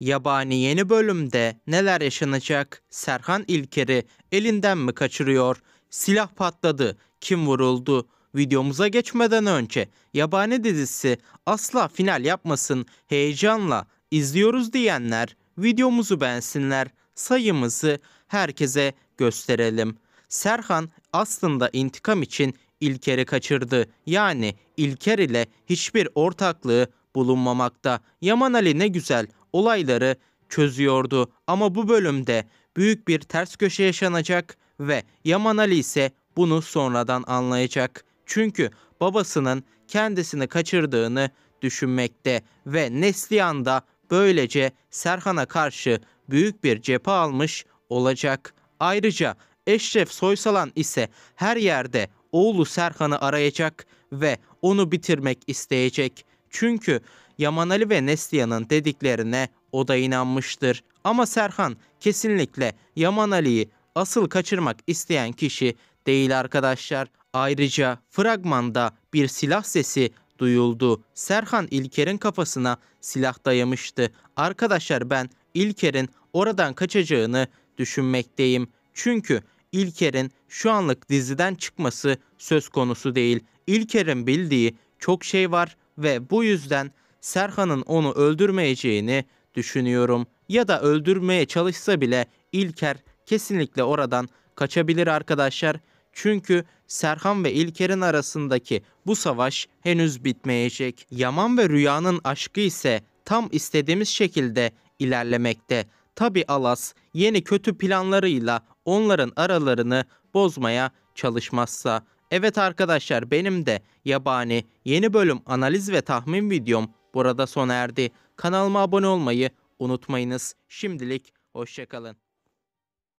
Yabani yeni bölümde neler yaşanacak? Serhan İlker'i elinden mi kaçırıyor? Silah patladı. Kim vuruldu? Videomuza geçmeden önce Yabani dizisi asla final yapmasın heyecanla izliyoruz diyenler videomuzu beğensinler sayımızı herkese gösterelim. Serhan aslında intikam için İlker'i kaçırdı. Yani İlker ile hiçbir ortaklığı bulunmamakta. Yaman Ali ne güzel olayları çözüyordu. Ama bu bölümde büyük bir ters köşe yaşanacak ve Yaman Ali ise bunu sonradan anlayacak. Çünkü babasının kendisini kaçırdığını düşünmekte ve Neslihan da böylece Serhan'a karşı büyük bir cephe almış olacak. Ayrıca Eşref Soysalan ise her yerde oğlu Serhan'ı arayacak ve onu bitirmek isteyecek. Çünkü Yaman Ali ve Neslihan'ın dediklerine o da inanmıştır. Ama Serhan kesinlikle Yaman Ali'yi asıl kaçırmak isteyen kişi değil arkadaşlar. Ayrıca fragmanda bir silah sesi duyuldu. Serhan İlker'in kafasına silah dayamıştı. Arkadaşlar ben İlker'in oradan kaçacağını düşünmekteyim. Çünkü İlker'in şu anlık diziden çıkması söz konusu değil. İlker'in bildiği çok şey var ve bu yüzden Serhan'ın onu öldürmeyeceğini düşünüyorum. Ya da öldürmeye çalışsa bile İlker kesinlikle oradan kaçabilir arkadaşlar. Çünkü Serhan ve İlker'in arasındaki bu savaş henüz bitmeyecek. Yaman ve Rüya'nın aşkı ise tam istediğimiz şekilde ilerlemekte. Tabi Alas yeni kötü planlarıyla onların aralarını bozmaya çalışmazsa. Evet arkadaşlar benim de yabani yeni bölüm analiz ve tahmin videom burada sona erdi. Kanalıma abone olmayı unutmayınız. Şimdilik hoşçakalın.